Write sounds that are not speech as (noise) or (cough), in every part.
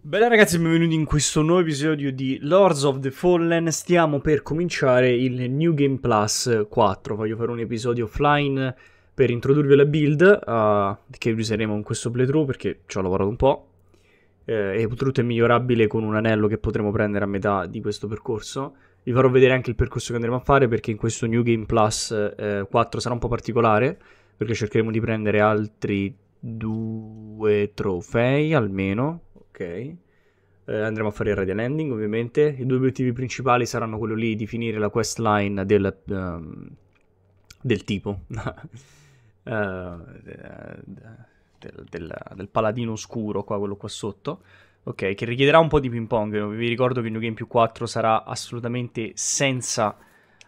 Bella ragazzi, benvenuti in questo nuovo episodio di Lords of the Fallen. Stiamo per cominciare il New Game Plus 4. Voglio fare un episodio offline per introdurvi la build uh, che useremo in questo playthrough perché ci ho lavorato un po'. Eh, e purtroppo è migliorabile con un anello che potremo prendere a metà di questo percorso. Vi farò vedere anche il percorso che andremo a fare perché in questo New Game Plus eh, 4 sarà un po' particolare perché cercheremo di prendere altri due trofei almeno ok. Eh, andremo a fare il ready landing ovviamente. I due obiettivi principali saranno quello lì di finire la quest line del, um, del tipo uh, (laughs) del, del, del, paladino oscuro, qua, quello qua sotto. Ok, che richiederà un po' di ping pong. Vi ricordo che New Game più 4 sarà assolutamente senza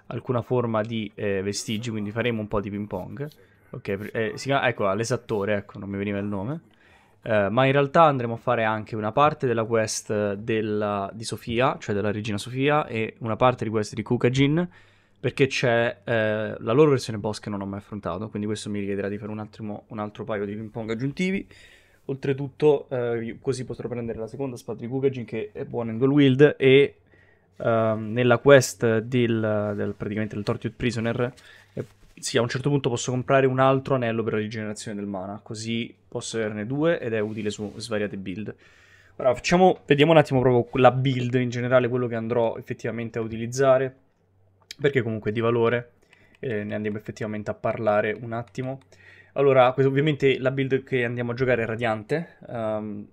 alcuna forma di eh, vestigi, quindi faremo un po' di ping pong. Ok, eh, si chiama, ecco, l'esattore, ecco, non mi veniva il nome. Eh, ma in realtà andremo a fare anche una parte della quest eh, della, di Sofia, cioè della regina Sofia, e una parte di quest di Kukajin, perché c'è eh, la loro versione boss che non ho mai affrontato, quindi questo mi richiederà di fare un, attimo, un altro paio di ping pong aggiuntivi. Oltretutto, eh, così potrò prendere la seconda spada di Kukajin, che è buona in dual wield, e ehm, nella quest del, del, praticamente del Tortured Prisoner sì, a un certo punto posso comprare un altro anello per la rigenerazione del mana, così posso averne due ed è utile su svariate build. Ora facciamo, vediamo un attimo proprio la build in generale, quello che andrò effettivamente a utilizzare, perché comunque è di valore, eh, ne andiamo effettivamente a parlare un attimo. Allora, ovviamente la build che andiamo a giocare è Radiante, um,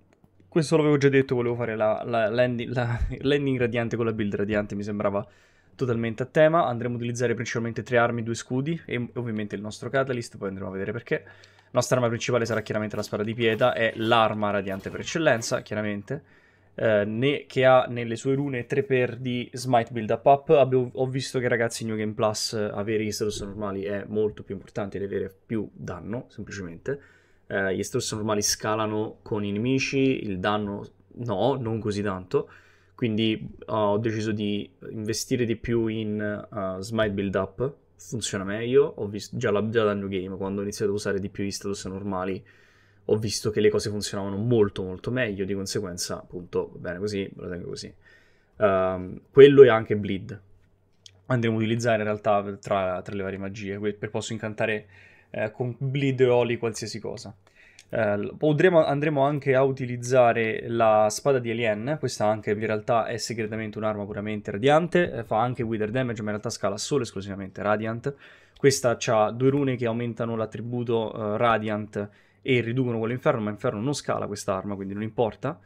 questo l'avevo già detto, volevo fare la, la, landing, la (laughs) landing Radiante con la build Radiante, mi sembrava totalmente a tema, andremo a utilizzare principalmente tre armi, due scudi e ovviamente il nostro catalyst, poi andremo a vedere perché. La nostra arma principale sarà chiaramente la spada di pietra, è l'arma radiante per eccellenza, chiaramente, eh, ne, che ha nelle sue rune tre per di smite build up up. Abbiamo, ho visto che ragazzi in New Game Plus avere gli status normali è molto più importante di avere più danno, semplicemente. Eh, gli status normali scalano con i nemici, il danno no, non così tanto. Quindi eh, ho deciso di investire di più in uh, smite build up, funziona meglio, ho visto già, la, già da New Game quando ho iniziato a usare di più gli status normali ho visto che le cose funzionavano molto molto meglio, di conseguenza appunto va bene così, lo tengo così. Um, quello e anche Bleed andremo a utilizzare in realtà tra, tra le varie magie, per posso incantare eh, con Bleed e Oli qualsiasi cosa. Eh, andremo, anche a utilizzare la spada di Alien, questa anche in realtà è segretamente un'arma puramente radiante, eh, fa anche Wither Damage ma in realtà scala solo esclusivamente Radiant. Questa ha due rune che aumentano l'attributo eh, Radiant e riducono quello Inferno, ma Inferno non scala quest'arma quindi non importa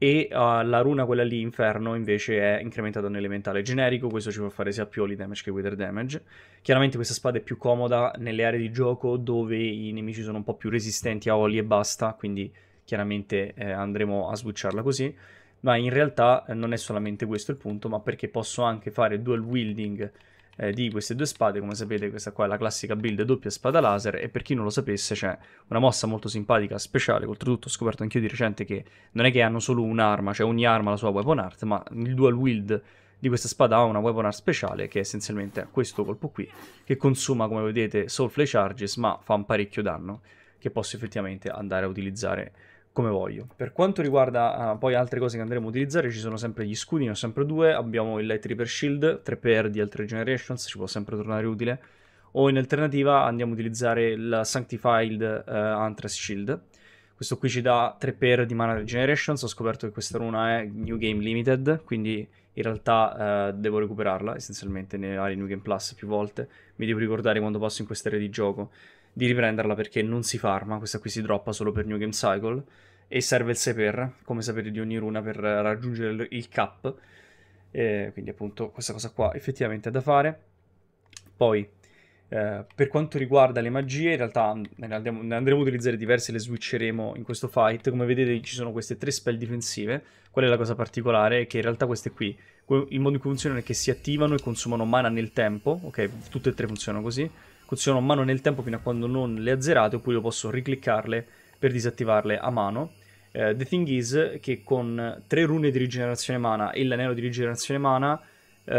e uh, la runa quella lì, Inferno, invece è incrementata un elementale generico, questo ci fa fare sia più all damage che wither damage. Chiaramente questa spada è più comoda nelle aree di gioco dove i nemici sono un po' più resistenti a oli e basta, quindi chiaramente eh, andremo a switcharla così. Ma in realtà eh, non è solamente questo il punto, ma perché posso anche fare dual wielding eh, di queste due spade, come sapete questa qua è la classica build doppia spada laser e per chi non lo sapesse c'è una mossa molto simpatica, speciale, oltretutto ho scoperto anch'io di recente che non è che hanno solo un'arma, cioè ogni arma ha la sua weapon art, ma il dual wield di questa spada ha una weapon art speciale che è essenzialmente questo colpo qui, che consuma come vedete soulfly charges ma fa un parecchio danno che posso effettivamente andare a utilizzare come voglio. Per quanto riguarda uh, poi altre cose che andremo a utilizzare, ci sono sempre gli scudi, ne ho sempre due, abbiamo il Light Reaper Shield, 3x di altre generations, ci può sempre tornare utile, o in alternativa andiamo a utilizzare il Sanctified uh, eh, Anthrax Shield. Questo qui ci dà 3x di mana Regenerations, ho scoperto che questa runa è New Game Limited, quindi in realtà eh, devo recuperarla essenzialmente nei vari New Game Plus più volte. Mi devo ricordare quando passo in queste aree di gioco di riprenderla perché non si farma, questa qui si droppa solo per New Game Cycle e serve il Seper, come sapete, di ogni runa per raggiungere il cap. Eh, quindi appunto questa cosa qua effettivamente è da fare. Poi, eh, per quanto riguarda le magie, in realtà ne andremo, ne andremo a utilizzare diverse, le switcheremo in questo fight. Come vedete ci sono queste tre spell difensive. Qual è la cosa particolare? Che in realtà queste qui, il modo in cui funzionano è che si attivano e consumano mana nel tempo. Ok, tutte e tre funzionano così. Consumano mana nel tempo fino a quando non le azzerate, oppure io posso ricliccarle per disattivarle a mano. Uh, the thing is che con tre rune di rigenerazione mana e l'anello di rigenerazione mana uh,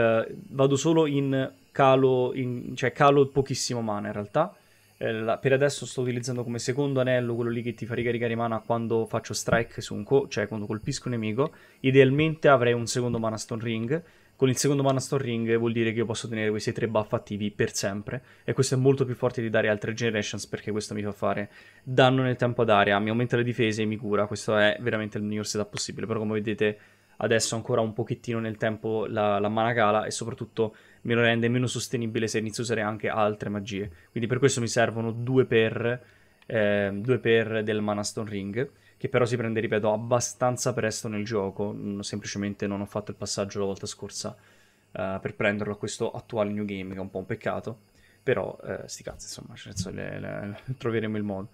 vado solo in calo, in, cioè calo pochissimo mana in realtà. Eh, la, per adesso sto utilizzando come secondo anello quello lì che ti fa ricaricare mana quando faccio strike su un co, cioè quando colpisco un nemico. Idealmente avrei un secondo mana stone ring, con il secondo mana store ring vuol dire che io posso tenere questi tre buff attivi per sempre e questo è molto più forte di dare altre generations perché questo mi fa fare danno nel tempo ad area, mi aumenta le difese e mi cura, questo è veramente il miglior setup possibile, però come vedete adesso ancora un pochettino nel tempo la, la mana gala e soprattutto me lo rende meno sostenibile se inizio a usare anche altre magie, quindi per questo mi servono due per, eh, due per del mana stone ring che però si prende, ripeto, abbastanza presto nel gioco, mm, semplicemente non ho fatto il passaggio la volta scorsa uh, per prenderlo a questo attuale new game, che è un po' un peccato, però uh, sti cazzi, insomma, cioè, le, le, le, (laughs) troveremo il modo.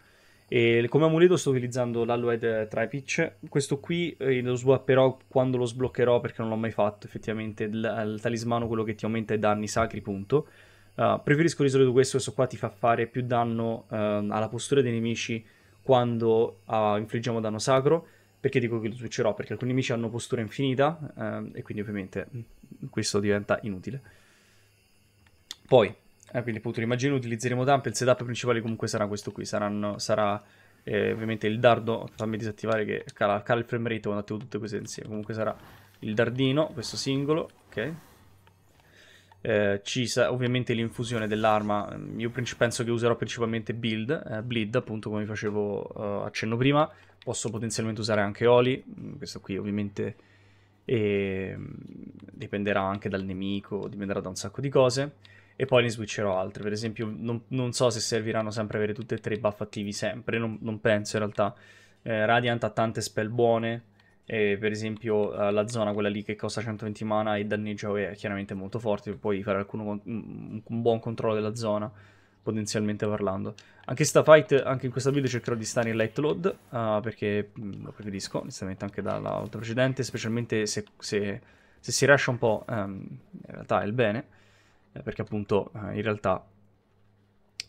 E come amuleto sto utilizzando l'Alloed Tripitch, questo qui eh, lo swapperò quando lo sbloccherò perché non l'ho mai fatto, effettivamente il, il talismano quello che ti aumenta i danni sacri, punto. Uh, preferisco di solito questo, questo qua ti fa fare più danno uh, alla postura dei nemici quando uh, infliggiamo danno sacro. Perché dico che lo switcherò? Perché alcuni nemici hanno postura infinita ehm, e quindi ovviamente mm, questo diventa inutile. Poi, eh, quindi appunto immagino utilizzeremo dump, il setup principale comunque sarà questo qui, saranno, sarà eh, ovviamente il dardo, fammi disattivare che cala, cala il frame rate quando attivo tutte queste insieme, comunque sarà il dardino, questo singolo, ok? eh, ci sa- ovviamente l'infusione dell'arma, mm, io princip- penso che userò principalmente build, eh, bleed appunto come facevo eh, accenno prima, posso potenzialmente usare anche oli, mm, questo qui ovviamente eh, dipenderà anche dal nemico, dipenderà da un sacco di cose e poi ne switcherò altre. Per esempio, non, non, so se serviranno sempre avere tutte e tre i buff attivi sempre, non, non penso in realtà. Eh, Radiant ha tante spell buone, e per esempio uh, la zona, quella lì che costa 120 mana e danneggia è chiaramente molto forte, puoi fare alcuno, un, un, buon controllo della zona, potenzialmente parlando. Anche, in questa fight, anche in questo video cercherò di stare in light load, uh, perché mh, mm, lo preferisco, onestamente anche dalla volta precedente, specialmente se, se, se si rush un po', um, in realtà è il bene, eh, perché appunto uh, in realtà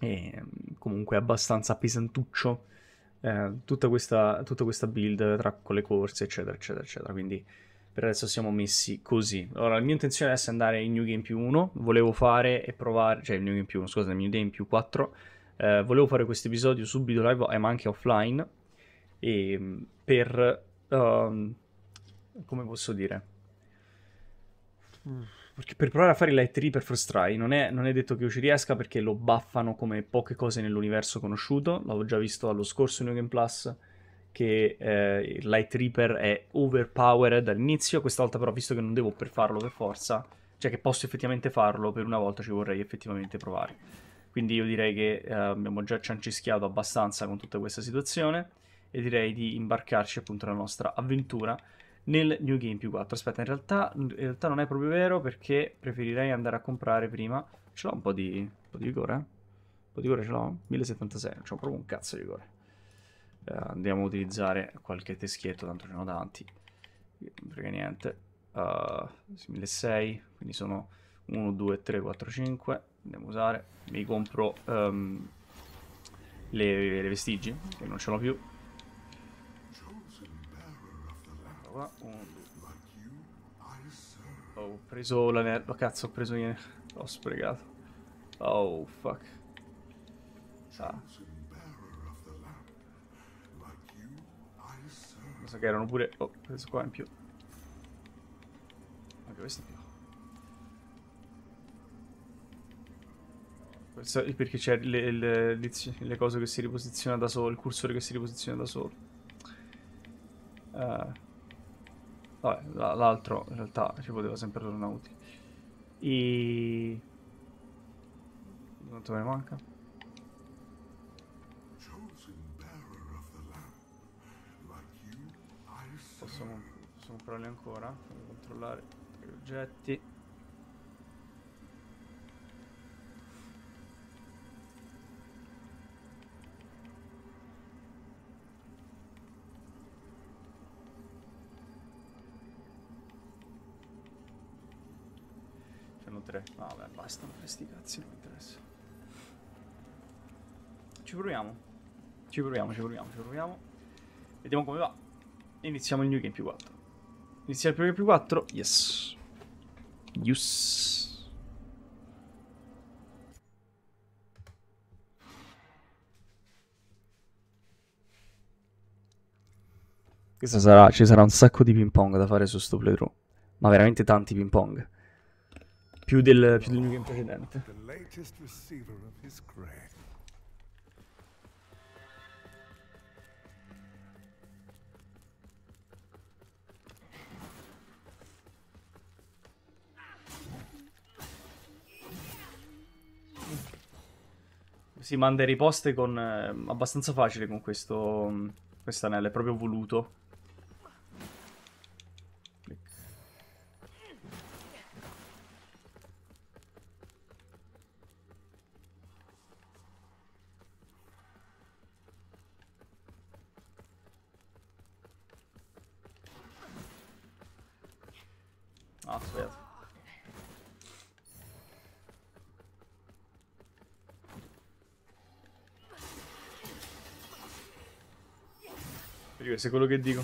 è mm, comunque abbastanza pesantuccio eh, tutta, questa, tutta, questa, build tra, con le corse, eccetera, eccetera, eccetera. Quindi per adesso siamo messi così. Ora, la mia intenzione adesso è andare in New Game più 1. Volevo fare e provare, cioè in New Game più 1, scusate, New Game più 4. Eh, volevo fare questo episodio subito live, eh, ma anche offline. E, mm, per. Um, come posso dire? Mm perché per provare a fare il light reaper first try non è, non è detto che io ci riesca perché lo buffano come poche cose nell'universo conosciuto. L'avevo già visto allo scorso New Game Plus che eh, il light reaper è overpowered all'inizio. Questa volta però visto che non devo per farlo per forza, cioè che posso effettivamente farlo, per una volta ci vorrei effettivamente provare. Quindi io direi che eh, abbiamo già ciancischiato abbastanza con tutta questa situazione e direi di imbarcarci appunto nella nostra avventura nel New Game più 4. Aspetta, in realtà, in realtà non è proprio vero perché preferirei andare a comprare prima. Ce l'ho un po' di, un po di rigore? Eh? Un po' di vigore ce l'ho? 1076, non c'ho proprio un cazzo di vigore. Eh, andiamo a utilizzare qualche teschietto, tanto ce ne ho tanti. Non frega niente. Uh, eh, 1006, quindi sono 1, 2, 3, 4, 5. Andiamo a usare. Mi compro um, le, le, vestigi, che non ce l'ho più. qua. Oh, ho preso l'anello. Oh, cazzo, ho preso niente. L'ho sprecato. Oh, fuck. Ah. Cosa che erano pure... Oh, questo qua in più. Anche questo in più. Questo è perché c'è le, le, le, cose che si riposiziona da solo, il cursore che si riposiziona da solo. Uh. Vabbè, l'altro in realtà ci poteva sempre tornare utile. E... Quanto me ne manca? Possiamo, possiamo comprarli ancora, controllare gli oggetti. hanno tre. Vabbè, basta, questi cazzi non mi interessa. Ci proviamo. Ci proviamo, ci proviamo, ci proviamo. Vediamo come va. Iniziamo il New Game più 4. Inizia il New Game più 4? Yes. Yes. Questa sarà, ci sarà un sacco di ping pong da fare su sto playthrough. Ma veramente tanti ping pong più del, più del new game precedente. Si manda i riposte con, eh, abbastanza facile con questo, mm, quest'anello, è proprio voluto. se quello che dico.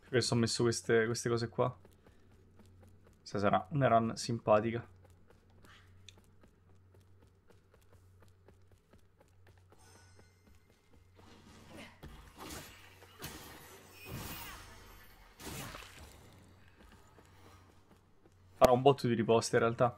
Perché sono messo queste, queste cose qua. Questa sarà una run simpatica. Farò un botto di riposta in realtà.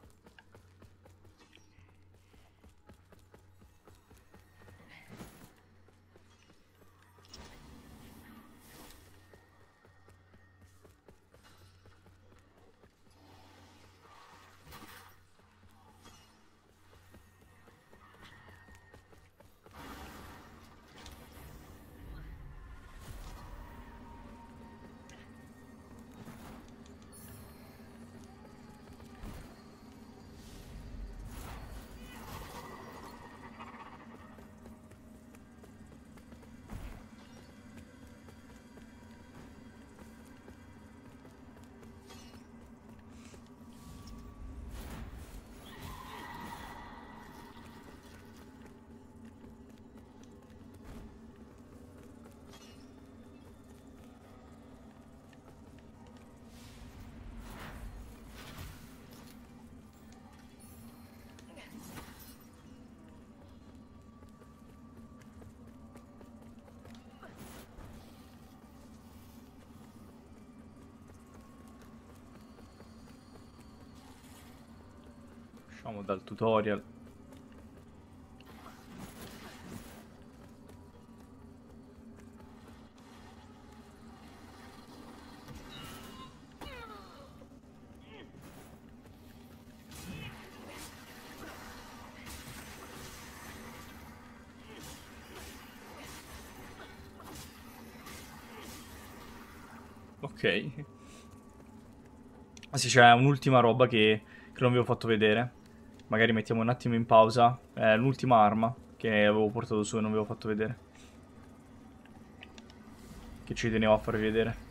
Usciamo dal tutorial. Ok. Ah, sì, c'è un'ultima roba che, che non vi ho fatto vedere. Magari mettiamo un attimo in pausa eh, l'ultima arma che avevo portato su e non vi ho fatto vedere. Che ci tenevo a farvi vedere.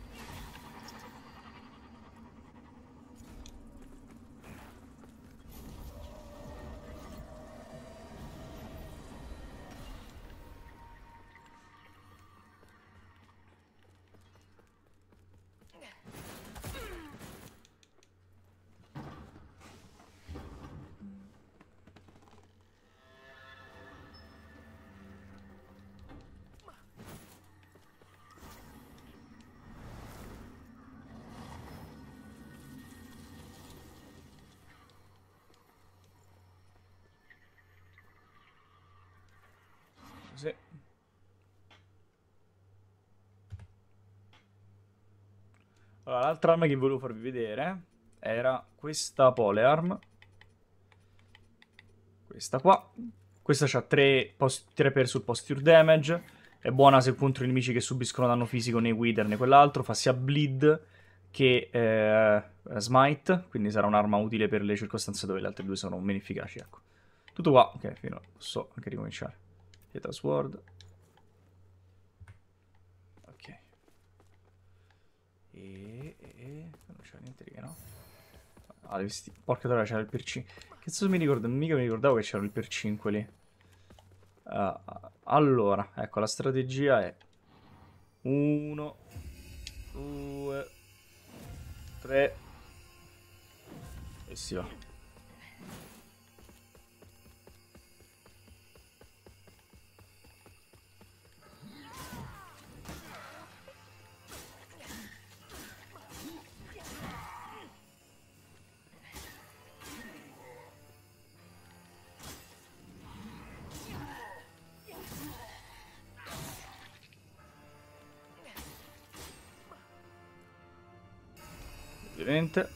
l'altra arma che volevo farvi vedere era questa polearm. Questa qua. Questa ha 3, per sul posture damage. È buona se contro i nemici che subiscono danno fisico nei Wither né quell'altro. Fa sia bleed che eh, smite. Quindi sarà un'arma utile per le circostanze dove le altre due sono meno efficaci. Ecco. Tutto qua. Ok, fino a... posso anche ricominciare. Pietra Sword. Ok. E... Non c'è niente di che, no? Ah, devi Porca troia, c'era il per 5. Che mi ricordo? Mica mi ricordavo che c'era il per 5 lì. Uh, allora, ecco, la strategia è... 1, 2, 3 e si va. ovviamente.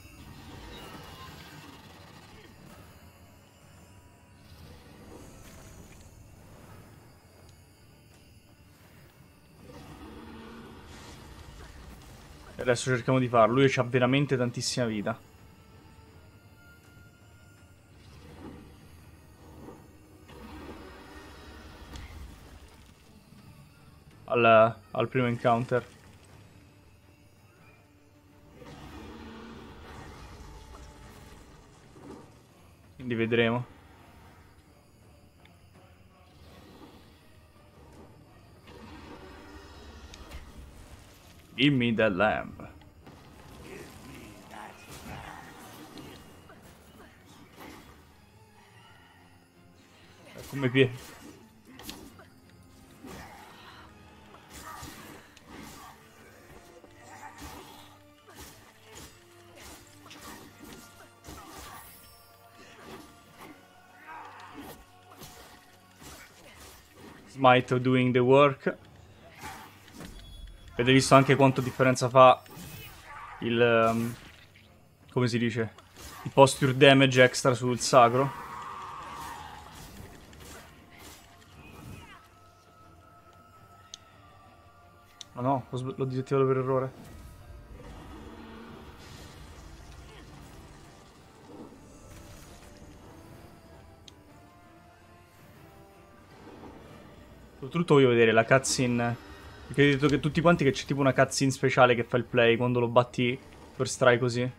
E adesso cerchiamo di farlo, lui ha veramente tantissima vita. Al, al primo encounter. vedremo. Give me the lamp. Come piace. Smite doing the work. Avete visto anche quanto differenza fa il... Um, come si dice? Il posture damage extra sul sacro. Ma no, l'ho disattivato per errore. Soprattutto voglio vedere la cutscene. Perché hai detto che tutti quanti che c'è tipo una cutscene speciale che fa il play quando lo batti per strike così.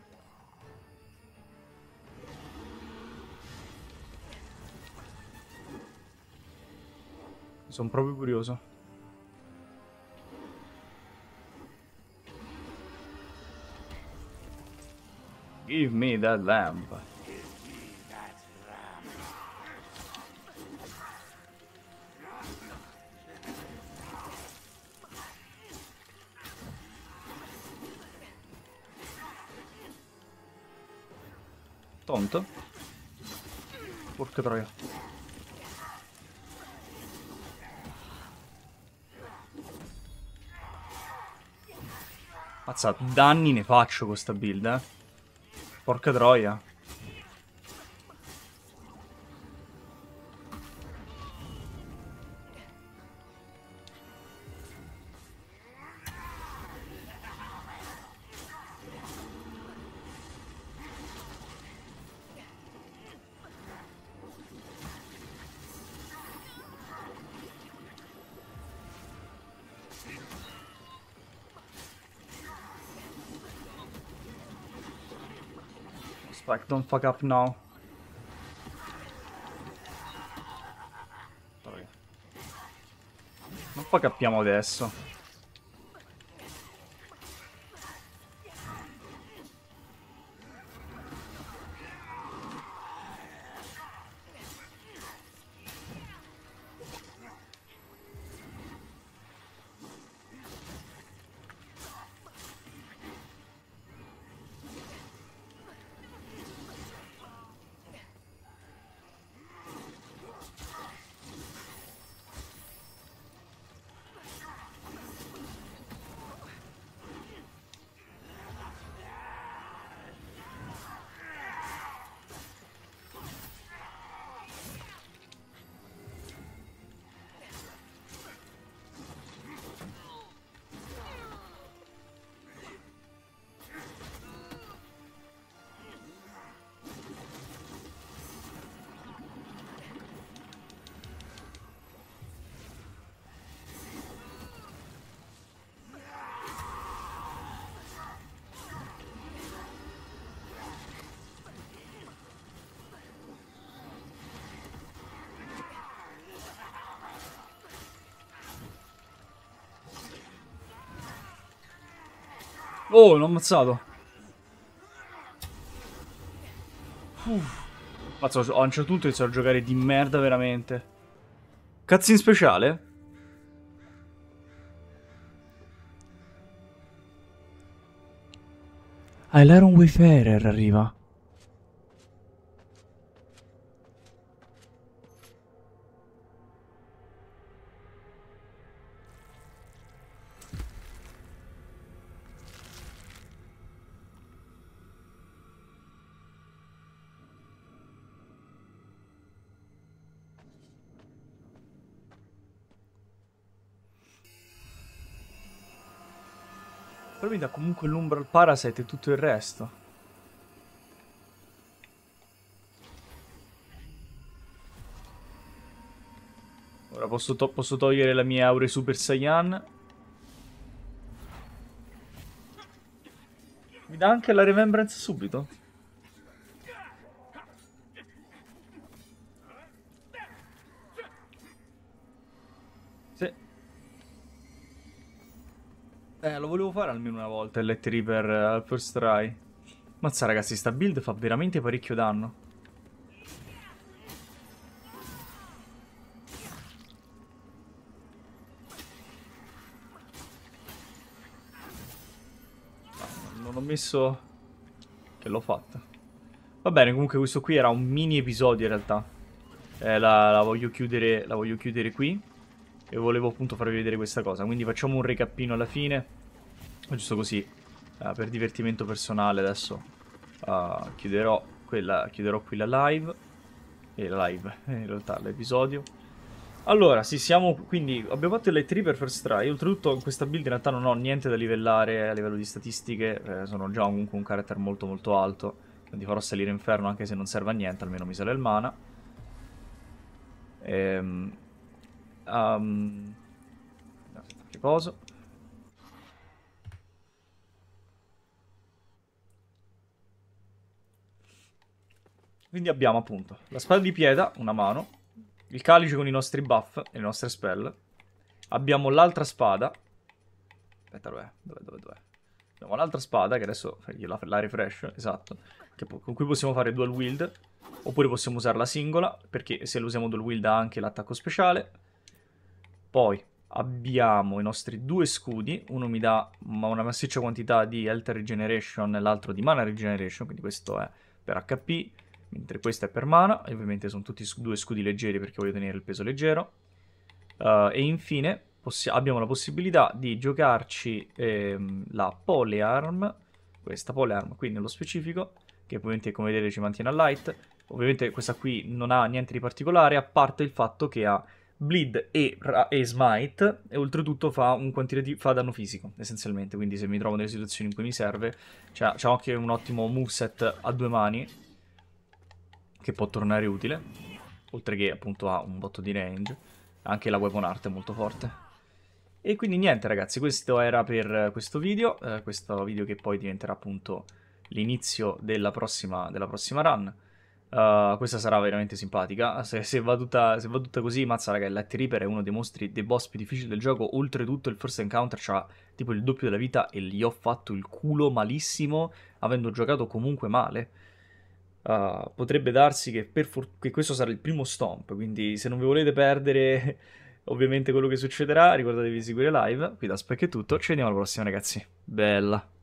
Sono proprio curioso. Give me that lamp. Pronto? Porca troia. Mazza, danni ne faccio con sta build, eh. Porca troia. Fuck, don't fuck up now. Non fuck uppiamo adesso. Oh, l'ho ammazzato. Mazzo, ho lanciato tutto e inizio a giocare di merda veramente. Cazzo in speciale? Ah, l'Iron Wayfarer arriva. Però mi dà comunque l'ombra al Parasite e tutto il resto. Ora posso, to posso togliere la mia Aure Super Saiyan. Mi dà anche la Remembrance subito. Eh, lo volevo fare almeno una volta il Let River eh, al uh, first try. Mazza ragazzi, sta build fa veramente parecchio danno. Ah, non ho messo... Che l'ho fatta. Va bene, comunque questo qui era un mini episodio in realtà. Eh, la, la, voglio chiudere, la voglio chiudere qui e volevo appunto farvi vedere questa cosa. Quindi facciamo un recappino alla fine, giusto così, uh, per divertimento personale adesso uh, chiuderò, quella, chiuderò qui la live, e la live, eh, in realtà l'episodio. Allora, sì, siamo, quindi abbiamo fatto le 3 per first try, oltretutto in questa build in realtà non ho niente da livellare a livello di statistiche, eh, sono già comunque un character molto molto alto, quindi farò salire inferno anche se non serve a niente, almeno mi sale il mana. Ehm... Um, ehm, riposo. Quindi abbiamo appunto la spada di pietra, una mano, il calice con i nostri buff e le nostre spell. Abbiamo l'altra spada. Aspetta, dov'è? Dov'è, dov'è, dov'è? Abbiamo l'altra spada che adesso la, la refresh, esatto. con cui possiamo fare dual wield. Oppure possiamo usarla singola, perché se lo usiamo dual wield ha anche l'attacco speciale. Poi abbiamo i nostri due scudi, uno mi dà una massiccia quantità di health regeneration e l'altro di mana regeneration, quindi questo è per HP, mentre questo è per mana, e ovviamente sono tutti due scudi leggeri perché voglio tenere il peso leggero. Uh, e infine abbiamo la possibilità di giocarci ehm, la polearm, questa polearm qui nello specifico, che ovviamente come vedete ci mantiene a light, ovviamente questa qui non ha niente di particolare a parte il fatto che ha bleed e, e smite e oltretutto fa un quantità di fa danno fisico essenzialmente quindi se mi trovo nelle situazioni in cui mi serve c'ha, c'ha anche un ottimo moveset a due mani che può tornare utile oltre che appunto ha un botto di range anche la weapon art è molto forte e quindi niente ragazzi questo era per questo video eh, questo video che poi diventerà appunto l'inizio della prossima, della prossima run Uh, questa sarà veramente simpatica. Se, se, va tutta, se, va tutta, così, mazza raga, il Light Reaper è uno dei mostri, dei boss più difficili del gioco. Oltretutto il First Encounter c'ha tipo il doppio della vita e gli ho fatto il culo malissimo, avendo giocato comunque male. Uh, potrebbe darsi che, for- che, questo sarà il primo stomp, quindi se non vi volete perdere (laughs) ovviamente quello che succederà, ricordatevi di seguire live. Qui da Spec è tutto, ci vediamo alla prossima ragazzi. Bella!